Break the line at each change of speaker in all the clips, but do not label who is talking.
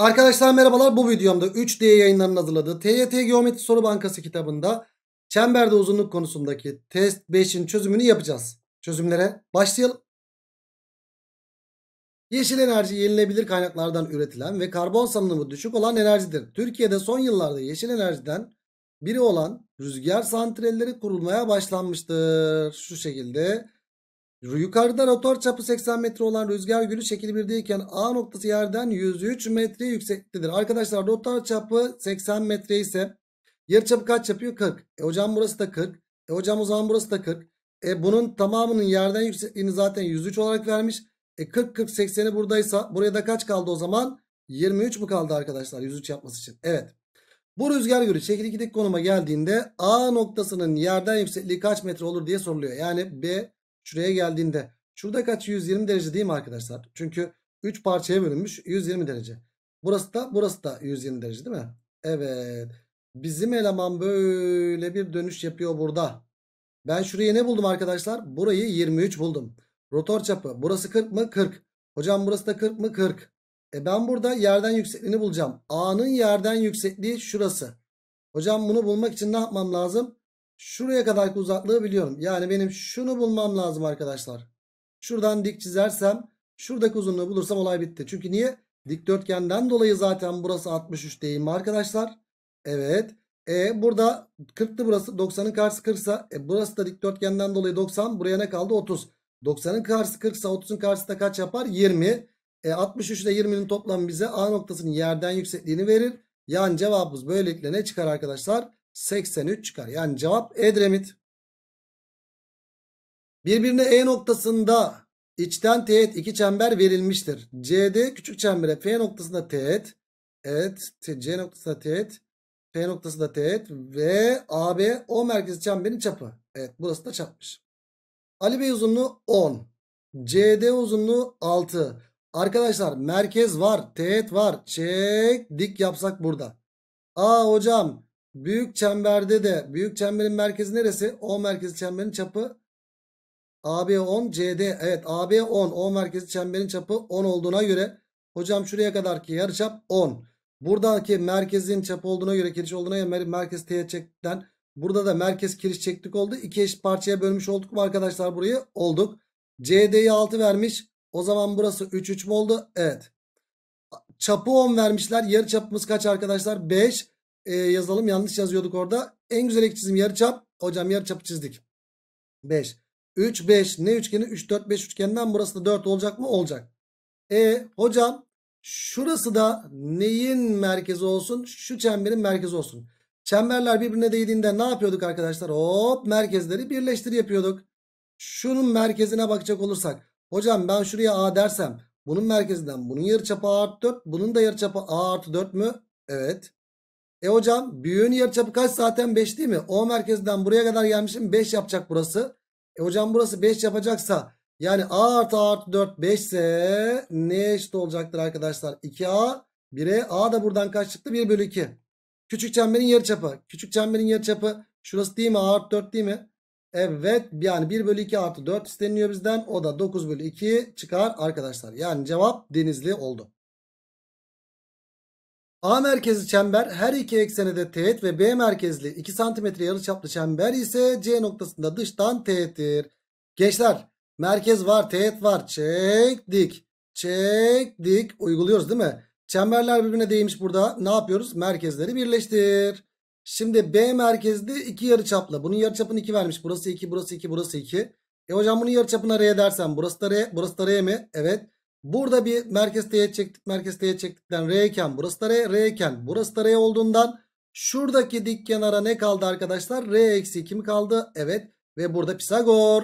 Arkadaşlar merhabalar bu videomda 3D yayınlarının hazırladığı TYT Geometri Soru Bankası kitabında çemberde uzunluk konusundaki test 5'in çözümünü yapacağız. Çözümlere başlayalım. Yeşil enerji yenilebilir kaynaklardan üretilen ve karbon salınımı düşük olan enerjidir. Türkiye'de son yıllarda yeşil enerjiden biri olan rüzgar santralleri kurulmaya başlanmıştır. Şu şekilde Yukarıda rotor çapı 80 metre olan rüzgar gülü şekil 1'deyken A noktası yerden 103 metre yüksektedir. Arkadaşlar rotor çapı 80 metre ise yarı yarıçapı kaç yapıyor? 40. E hocam burası da 40. E hocam o zaman burası da 40. E bunun tamamının yerden yüksekliğini zaten 103 olarak vermiş. E 40 40 80'i buradaysa buraya da kaç kaldı o zaman? 23 mu kaldı arkadaşlar 103 yapması için? Evet. Bu rüzgar gülü şekil 2'deki konuma geldiğinde A noktasının yerden yüksekliği kaç metre olur diye soruluyor. Yani B şuraya geldiğinde şurada kaç 120 derece değil mi arkadaşlar? Çünkü 3 parçaya bölünmüş 120 derece. Burası da burası da 120 derece değil mi? Evet. Bizim eleman böyle bir dönüş yapıyor burada. Ben şuraya ne buldum arkadaşlar? Burayı 23 buldum. Rotor çapı. Burası 40 mı? 40. Hocam burası da 40 mı? 40. E ben burada yerden yüksekliğini bulacağım. A'nın yerden yüksekliği şurası. Hocam bunu bulmak için ne yapmam lazım? Şuraya kadarki uzaklığı biliyorum. Yani benim şunu bulmam lazım arkadaşlar. Şuradan dik çizersem şuradaki uzunluğu bulursam olay bitti. Çünkü niye? Dikdörtgenden dolayı zaten burası 63 değil mi arkadaşlar? Evet. E burada 40'tı burası. 90'ın karşısı 40 e, burası da dikdörtgenden dolayı 90. Buraya ne kaldı? 30. 90'ın karşısı 40 ise 30'un karşısı da kaç yapar? 20. E, 63 ile 20'nin toplamı bize A noktasının yerden yüksekliğini verir. Yani cevabımız böylelikle ne çıkar arkadaşlar? 83 çıkar. Yani cevap Edremit. Birbirine E noktasında içten teğet iki çember verilmiştir. CD küçük çembere F noktasında teğet. Evet. C noktasında teğet. P noktasında teğet. Ve AB O merkezi çemberin çapı. Evet. Burası da çapmış. Ali Bey uzunluğu 10. CD uzunluğu 6. Arkadaşlar merkez var. Teğet var. Çek dik yapsak burada. Aa hocam Büyük çemberde de büyük çemberin merkezi neresi? O merkezi çemberin çapı AB 10 CD. Evet AB 10 O merkezi çemberin çapı 10 olduğuna göre hocam şuraya kadar kadarki yarıçap 10. Buradaki merkezin çapı olduğuna göre kiriş olduğuna göre merkez T'ye burada da merkez kiriş çektik oldu. İki eşit parçaya bölmüş olduk mu arkadaşlar burayı? Olduk. CD'yi 6 vermiş. O zaman burası 3 3 mü oldu? Evet. Çapı 10 vermişler. Yarı çapımız kaç arkadaşlar? 5 e, yazalım. Yanlış yazıyorduk orada. En güzel ek çizim yarıçap. Hocam yarıçapı çizdik. 5. 3, 5. Ne üçgeni? 3, 4, 5 üçgenden burası da 4 olacak mı? Olacak. E hocam şurası da neyin merkezi olsun? Şu çemberin merkezi olsun. Çemberler birbirine değdiğinde ne yapıyorduk arkadaşlar? Hop merkezleri birleştir yapıyorduk. Şunun merkezine bakacak olursak. Hocam ben şuraya A dersem bunun merkezinden bunun yarıçapı A artı 4. Bunun da yarıçapı A artı 4 mü? Evet. E hocam büyüğün yarıçapı kaç zaten 5 değil mi? O merkezden buraya kadar gelmişim 5 yapacak burası. E hocam burası 5 yapacaksa yani A artı A artı 4 5 ise ne eşit olacaktır arkadaşlar? 2A 1'e A da buradan kaç çıktı? 1 bölü 2. Küçük çemberin yarıçapı. Küçük çemberin yarıçapı şurası değil mi? A artı 4 değil mi? Evet yani 1 bölü 2 artı 4 isteniyor bizden. O da 9 bölü 2 çıkar arkadaşlar. Yani cevap denizli oldu. A merkezli çember her iki eksene de teğet ve B merkezli 2 cm yarıçaplı çember ise C noktasında dıştan teğettir. Gençler merkez var teğet var çek dik çek dik uyguluyoruz değil mi? Çemberler birbirine değmiş burada ne yapıyoruz? Merkezleri birleştir. Şimdi B merkezli 2 yarıçaplı bunun yarıçapını 2 vermiş burası 2 burası 2 burası 2. E hocam bunun yarıçapını R dersen burası da R burası da R mi? Evet. Burada bir merkez T'ye çektik. Merkez T'ye çektikten R iken burası da R. R iken burası da R olduğundan şuradaki dik kenara ne kaldı arkadaşlar? R eksi 2 mi kaldı? Evet. Ve burada Pisagor.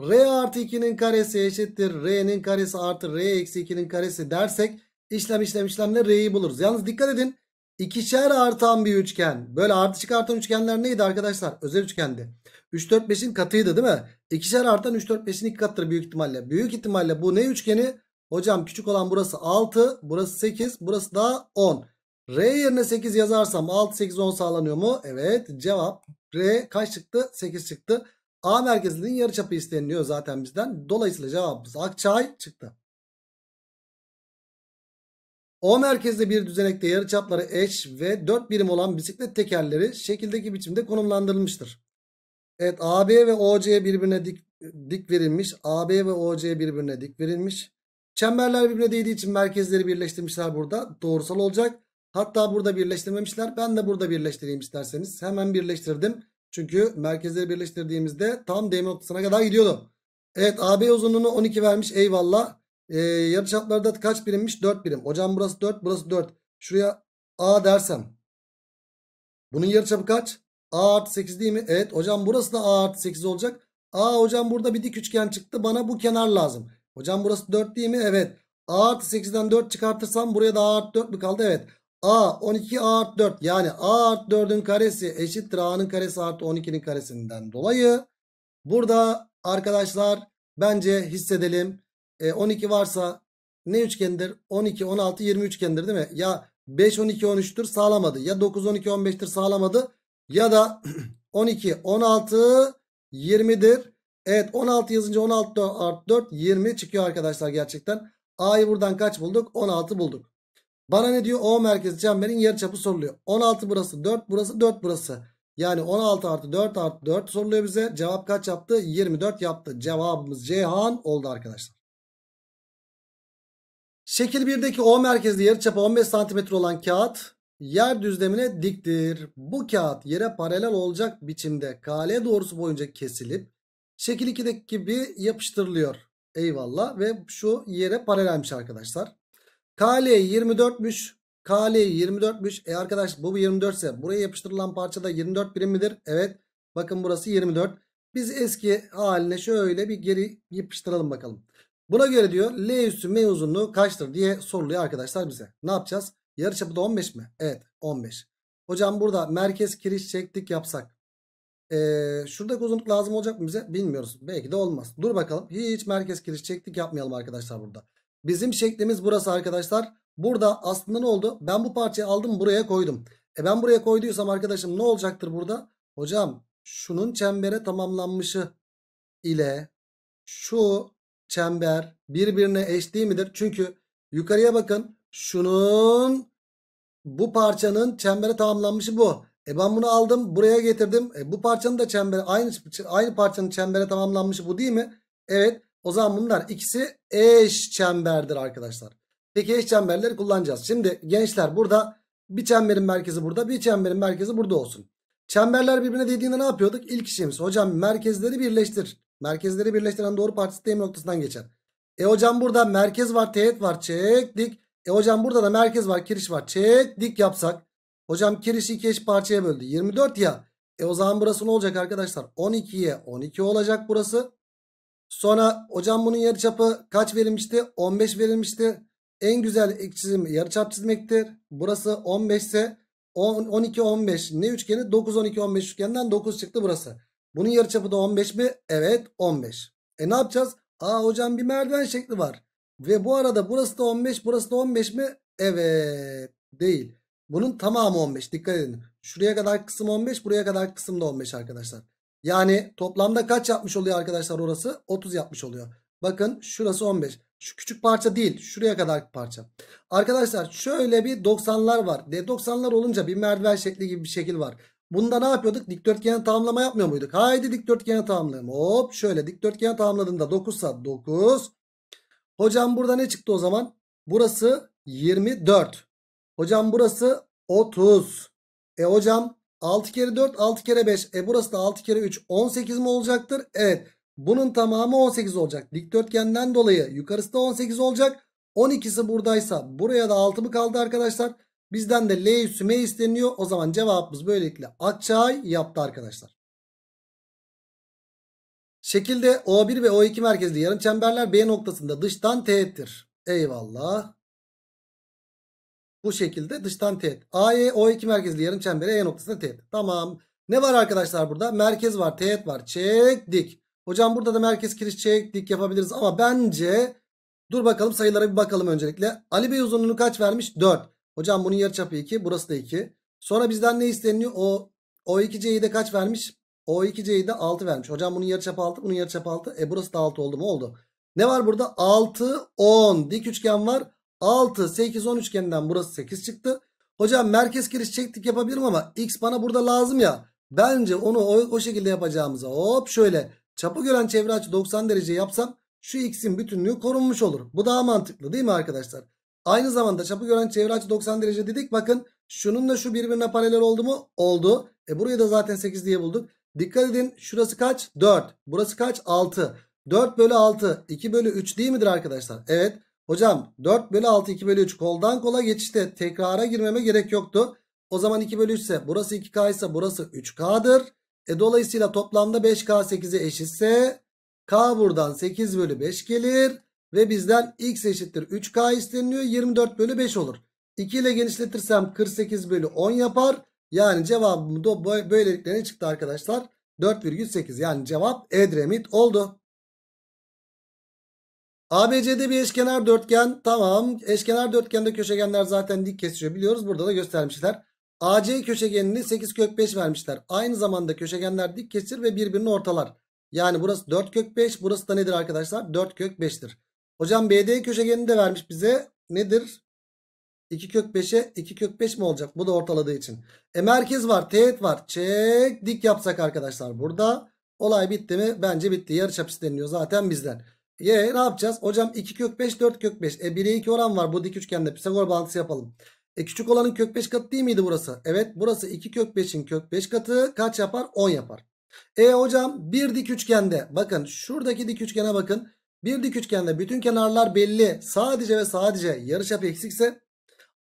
R artı 2'nin karesi eşittir. R'nin karesi artı R eksi 2'nin karesi dersek işlem işlem işlemle R'yi buluruz. Yalnız dikkat edin. İkişer artan bir üçgen. Böyle artı çıkartan üçgenler neydi arkadaşlar? Özel üçgendi. 3 4 5'in katıydı değil mi? İkişer artan 3 4 5'in iki katıdır büyük ihtimalle. Büyük ihtimalle bu ne üçgeni? Hocam küçük olan burası 6. Burası 8. Burası da 10. R yerine 8 yazarsam 6, 8, 10 sağlanıyor mu? Evet cevap R kaç çıktı? 8 çıktı. A merkezliliğin yarıçapı isteniliyor zaten bizden. Dolayısıyla cevabımız Akçay çıktı. O merkezli bir düzenekte yarıçapları eş ve 4 birim olan bisiklet tekerleri şekildeki biçimde konumlandırılmıştır. Evet AB ve OC birbirine dik, dik verilmiş. AB ve OC birbirine dik verilmiş. Çemberler birbirine değdiği için merkezleri birleştirmişler burada. Doğrusal olacak. Hatta burada birleştirmemişler. Ben de burada birleştireyim isterseniz. Hemen birleştirdim. Çünkü merkezleri birleştirdiğimizde tam değme noktasına kadar gidiyordu. Evet AB uzunluğunu 12 vermiş. Eyvallah. Ee, da kaç birimmiş? 4 birim. Hocam burası 4, burası 4. Şuraya A dersem. Bunun yarıçapı kaç? A artı 8 değil mi? Evet hocam burası da A artı 8 olacak. A hocam burada bir dik üçgen çıktı. Bana bu kenar lazım. Hocam burası 4 değil mi? Evet. A artı 8'den 4 çıkartırsam buraya da A artı 4 mü kaldı? Evet. A 12 A artı 4 yani A artı 4'ün karesi eşittir A'nın karesi artı 12'nin karesinden dolayı burada arkadaşlar bence hissedelim. E, 12 varsa ne üçgendir? 12 16 20 üçgendir değil mi? Ya 5 12 13'tür sağlamadı. Ya 9 12 15'tir sağlamadı. Ya da 12 16 20'dir. Evet 16 yazınca 16 artı 4 20 çıkıyor arkadaşlar gerçekten. A'yı buradan kaç bulduk? 16 bulduk. Bana ne diyor? O merkez çemberin yarıçapı soruluyor. 16 burası 4 burası 4 burası. Yani 16 artı 4 artı 4 soruluyor bize. Cevap kaç yaptı? 24 yaptı. Cevabımız Cihan oldu arkadaşlar. Şekil 1'deki O merkezli yarıçapı 15 cm olan kağıt yer düzlemine diktir. Bu kağıt yere paralel olacak biçimde kale doğrusu boyunca kesilip Şekil 2'deki gibi yapıştırılıyor. Eyvallah ve şu yere paralelmiş arkadaşlar. KL 24'müş. KL 24'müş. E arkadaş bu 24 ise buraya yapıştırılan parçada 24 birim midir? Evet. Bakın burası 24. Biz eski haline şöyle bir geri yapıştıralım bakalım. Buna göre diyor L üstü M uzunluğu kaçtır diye soruluyor arkadaşlar bize. Ne yapacağız? Yarı çapı da 15 mi? Evet 15. Hocam burada merkez kiriş çektik yapsak. Ee, şuradaki uzunluk lazım olacak mı bize? Bilmiyoruz. Belki de olmaz. Dur bakalım. Hiç merkez giriş çektik yapmayalım arkadaşlar burada. Bizim şeklimiz burası arkadaşlar. Burada aslında ne oldu? Ben bu parçayı aldım buraya koydum. E ben buraya koyduysam arkadaşım ne olacaktır burada? Hocam şunun çembere tamamlanmışı ile şu çember birbirine eş değil midir? Çünkü yukarıya bakın. Şunun bu parçanın çembere tamamlanmışı bu. E ben bunu aldım buraya getirdim. E bu parçanın da çemberi aynı, aynı parçanın çembere tamamlanmış bu değil mi? Evet. O zaman bunlar ikisi eş çemberdir arkadaşlar. Peki eş çemberleri kullanacağız. Şimdi gençler burada bir çemberin merkezi burada bir çemberin merkezi burada olsun. Çemberler birbirine dediğinde ne yapıyorduk? İlk işimiz hocam merkezleri birleştir. Merkezleri birleştiren doğru parçası teğim noktasından geçer. E hocam burada merkez var teğet var çektik. E hocam burada da merkez var kiriş var çektik yapsak. Hocam kirişi iki eş parçaya böldü. 24 ya. E o zaman burası ne olacak arkadaşlar? 12'ye 12 olacak burası. Sonra hocam bunun yarıçapı kaç verilmişti? 15 verilmişti. En güzel çizim yarıçap çizmektir. Burası 15 ise 10, 12 15 ne üçgeni? 9 12 15 üçgenden 9 çıktı burası. Bunun yarıçapı da 15 mi? Evet 15. E ne yapacağız? Aa hocam bir merdiven şekli var. Ve bu arada burası da 15 burası da 15 mi? Evet değil. Bunun tamamı 15. Dikkat edin. Şuraya kadar kısım 15. Buraya kadar kısım da 15 arkadaşlar. Yani toplamda kaç yapmış oluyor arkadaşlar orası? 30 yapmış oluyor. Bakın şurası 15. Şu küçük parça değil. Şuraya kadar parça. Arkadaşlar şöyle bir 90'lar var. D90'lar olunca bir merdiven şekli gibi bir şekil var. Bunda ne yapıyorduk? Dikdörtgen tamamlama yapmıyor muyduk? Haydi dikdörtgen tamamlayalım. Hop şöyle dikdörtgen tamamladığında 9 sa 9. Hocam burada ne çıktı o zaman? Burası 24. Hocam burası 30. E hocam 6 kere 4 6 kere 5. E burası da 6 kere 3 18 mi olacaktır? Evet. Bunun tamamı 18 olacak. Dikdörtgenden dolayı yukarısı da 18 olacak. 12'si buradaysa buraya da 6 mı kaldı arkadaşlar? Bizden de L üssü M isteniyor. O zaman cevabımız böylelikle Akçay yaptı arkadaşlar. Şekilde O1 ve O2 merkezli yarım çemberler B noktasında dıştan teğettir. Eyvallah. Bu şekilde dıştan teğet. AE O2 merkezli yarım çembere E noktasında teğet. Tamam. Ne var arkadaşlar burada? Merkez var, teğet var. Çek dik. Hocam burada da merkez kiriş çek dik yapabiliriz ama bence dur bakalım sayılara bir bakalım öncelikle. Ali Bey uzunluğunu kaç vermiş? 4. Hocam bunun yarıçapı 2, burası da 2. Sonra bizden ne isteniyor? O O2C'yi de kaç vermiş? O2C'yi de 6 vermiş. Hocam bunun yarıçapı 6, bunun yarıçapı 6. E burası da 6 oldu mu? Oldu. Ne var burada? 6, 10. Dik üçgen var. 6, 8, 10 üçgeninden burası 8 çıktı. Hocam merkez giriş çektik yapabilirim ama x bana burada lazım ya. Bence onu o, o şekilde yapacağımıza hop şöyle çapı gören çevre açı 90 derece yapsam şu x'in bütünlüğü korunmuş olur. Bu daha mantıklı değil mi arkadaşlar? Aynı zamanda çapı gören çevre açı 90 derece dedik. Bakın şununla şu birbirine paralel oldu mu? Oldu. E burayı da zaten 8 diye bulduk. Dikkat edin şurası kaç? 4. Burası kaç? 6. 4 bölü 6. 2 bölü 3 değil midir arkadaşlar? Evet. Hocam 4 bölü 6 2 bölü 3 koldan kola geçişte tekrara girmeme gerek yoktu. O zaman 2 bölü 3 ise burası 2K ise burası 3K'dır. E dolayısıyla toplamda 5K 8'e eşitse K buradan 8 bölü 5 gelir. Ve bizden X eşittir 3K isteniliyor 24 bölü 5 olur. 2 ile genişletirsem 48 bölü 10 yapar. Yani cevabım da böylelikle ne çıktı arkadaşlar? 4,8 yani cevap Edremit oldu. ABC'de bir eşkenar dörtgen. Tamam. Eşkenar dörtgende köşegenler zaten dik kesişiyor biliyoruz. Burada da göstermişler. AC köşegenini 8 kök 5 vermişler. Aynı zamanda köşegenler dik kesir ve birbirini ortalar. Yani burası 4 kök 5. Burası da nedir arkadaşlar? 4 kök 5'tir. Hocam BD köşegenini de vermiş bize. Nedir? 2 kök 5'e 2 kök 5 mi olacak? Bu da ortaladığı için. E merkez var. Teğet var. Çek dik yapsak arkadaşlar burada. Olay bitti mi? Bence bitti. yarı Yarıçap isteniyor zaten bizden. Y ne yapacağız? Hocam 2 kök 5 4 kök 5. E 1'e 2 oran var. Bu dik üçgende Pisagor bağıntısı yapalım. E küçük olanın kök 5 katı değil miydi burası? Evet burası 2 kök 5'in kök 5 katı kaç yapar? 10 yapar. E hocam bir dik üçgende bakın şuradaki dik üçgene bakın. Bir dik üçgende bütün kenarlar belli. Sadece ve sadece yarıçap eksikse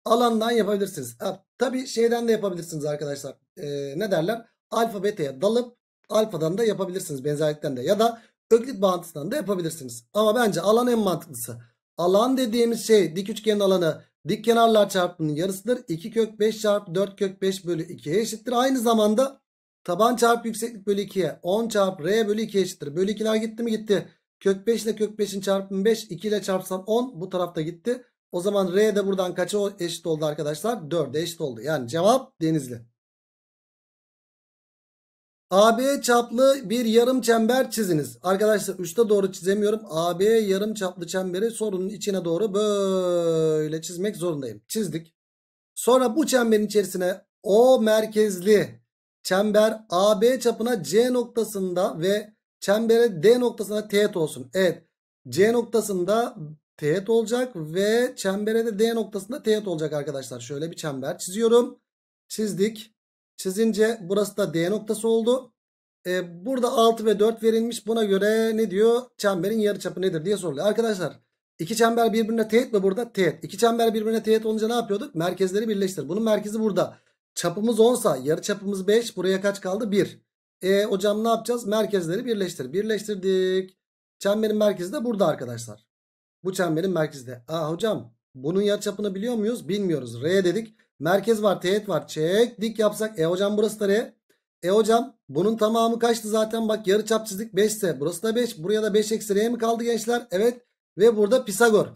alandan yapabilirsiniz. Ha, e, tabii şeyden de yapabilirsiniz arkadaşlar. E, ne derler? Alfa beta'ya dalıp alfadan da yapabilirsiniz benzerlikten de. Ya da Öklit bağıntısından da yapabilirsiniz. Ama bence alan en mantıklısı. Alan dediğimiz şey dik üçgenin alanı dik kenarlar çarpımının yarısıdır. 2 kök 5 çarpı 4 kök 5 bölü 2'ye eşittir. Aynı zamanda taban çarpı yükseklik bölü 2'ye 10 çarpı r bölü 2 eşittir. Bölü 2'ler gitti mi gitti. Kök 5 ile kök 5'in çarpımı 5 2 ile çarpsam 10 bu tarafta gitti. O zaman r de buradan kaça eşit oldu arkadaşlar? 4'e eşit oldu. Yani cevap denizli. AB çaplı bir yarım çember çiziniz. Arkadaşlar üste doğru çizemiyorum. AB yarım çaplı çemberi sorunun içine doğru böyle çizmek zorundayım. Çizdik. Sonra bu çemberin içerisine O merkezli çember AB çapına C noktasında ve çembere D noktasına teğet olsun. Evet. C noktasında teğet olacak ve çembere de D noktasında teğet olacak arkadaşlar. Şöyle bir çember çiziyorum. Çizdik. Çizince burası da D noktası oldu. E, burada 6 ve 4 verilmiş. Buna göre ne diyor? Çemberin yarıçapı nedir diye soruluyor. Arkadaşlar iki çember birbirine teğet mi burada? Teğet. İki çember birbirine teğet olunca ne yapıyorduk? Merkezleri birleştir. Bunun merkezi burada. Çapımız 10 sa yarıçapımız 5. Buraya kaç kaldı? 1. E hocam ne yapacağız? Merkezleri birleştir. Birleştirdik. Çemberin merkezi de burada arkadaşlar. Bu çemberin merkezi de. Aa hocam bunun yarıçapını biliyor muyuz? Bilmiyoruz. R dedik. Merkez var teğet var. Çek dik yapsak. E hocam burası da ne? E hocam bunun tamamı kaçtı zaten bak yarı çap çizdik 5 ise burası da 5. Buraya da 5 eksi r mi kaldı gençler? Evet ve burada Pisagor.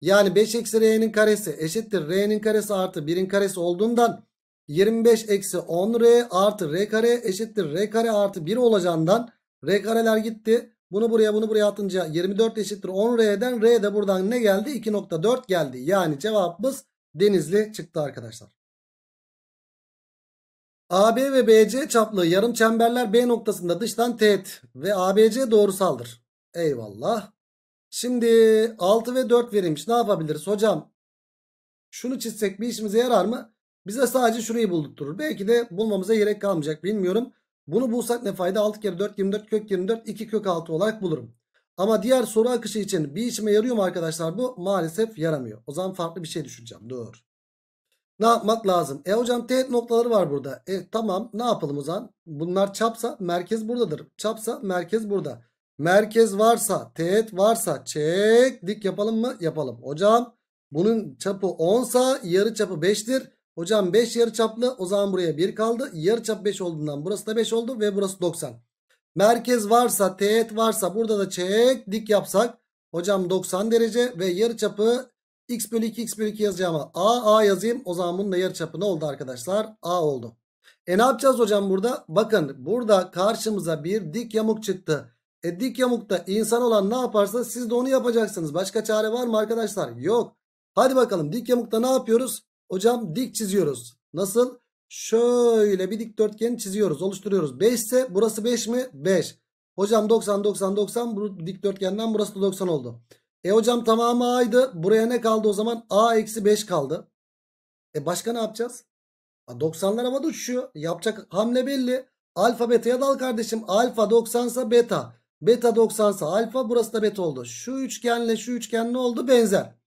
Yani 5 eksi r'nin karesi eşittir r'nin karesi artı 1'in karesi olduğundan 25 eksi 10r artı r kare eşittir r kare artı 1 olacağından r kareler gitti. Bunu buraya bunu buraya atınca 24 eşittir 10r'den r de buradan ne geldi? 2.4 geldi. Yani cevabımız Denizli çıktı arkadaşlar. AB ve BC çaplı yarım çemberler B noktasında dıştan teğet ve ABC doğrusaldır. Eyvallah. Şimdi 6 ve 4 verilmiş. Ne yapabiliriz hocam? Şunu çizsek bir işimize yarar mı? Bize sadece şurayı buldurur. Belki de bulmamıza gerek kalmayacak bilmiyorum. Bunu bulsak ne fayda? 6 kere 4 24 kök 24 2 kök 6 olarak bulurum. Ama diğer soru akışı için bir işime yarıyor mu arkadaşlar bu? Maalesef yaramıyor. O zaman farklı bir şey düşüneceğim. Dur. Ne yapmak lazım? E hocam teğet noktaları var burada. E tamam ne yapalım o zaman? Bunlar çapsa merkez buradadır. Çapsa merkez burada. Merkez varsa teğet varsa çek dik yapalım mı? Yapalım. Hocam bunun çapı 10 sa yarı çapı 5'tir. Hocam 5 yarı çaplı o zaman buraya 1 kaldı. Yarı çap 5 olduğundan burası da 5 oldu ve burası 90. Merkez varsa teğet varsa burada da çek dik yapsak. Hocam 90 derece ve yarıçapı x bölü 2 x bölü 2 yazacağıma a a yazayım. O zaman bunun da yarıçapı ne oldu arkadaşlar? A oldu. E ne yapacağız hocam burada? Bakın burada karşımıza bir dik yamuk çıktı. E dik yamukta insan olan ne yaparsa siz de onu yapacaksınız. Başka çare var mı arkadaşlar? Yok. Hadi bakalım dik yamukta ne yapıyoruz? Hocam dik çiziyoruz. Nasıl? Şöyle bir dikdörtgen çiziyoruz. Oluşturuyoruz. 5 ise burası 5 mi? 5. Hocam 90 90 90 bu dikdörtgenden burası da 90 oldu. E hocam tamamı A'ydı. Buraya ne kaldı o zaman? A eksi 5 kaldı. E başka ne yapacağız? 90'lar havada uçuşuyor. Yapacak hamle belli. Alfa beta'ya dal kardeşim. Alfa 90 sa beta. Beta 90 sa alfa. Burası da beta oldu. Şu üçgenle şu üçgen ne oldu? Benzer.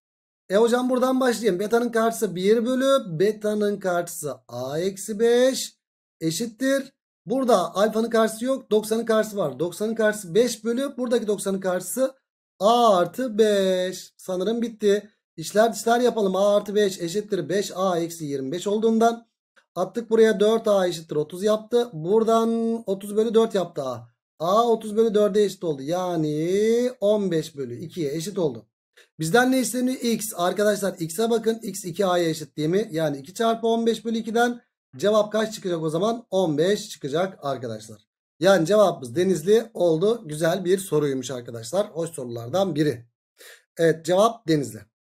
E hocam buradan başlayayım. Beta'nın karşısı 1 bölü beta'nın karşısı a eksi 5 eşittir. Burada alfanın karşısı yok. 90'ın karşısı var. 90'ın karşısı 5 bölü. Buradaki 90'ın karşısı a artı 5. Sanırım bitti. İşler dışlar yapalım. a artı 5 eşittir 5a eksi 25 olduğundan. Attık buraya 4a eşittir 30 yaptı. Buradan 30 bölü 4 yaptı a. a 30 bölü 4'e eşit oldu. Yani 15 bölü 2'ye eşit oldu. Bizden ne isteniyor? X. Arkadaşlar X'e bakın. X 2A'ya eşit değil mi? Yani 2 çarpı 15 bölü 2'den cevap kaç çıkacak o zaman? 15 çıkacak arkadaşlar. Yani cevabımız Denizli oldu. Güzel bir soruymuş arkadaşlar. Hoş sorulardan biri. Evet cevap Denizli.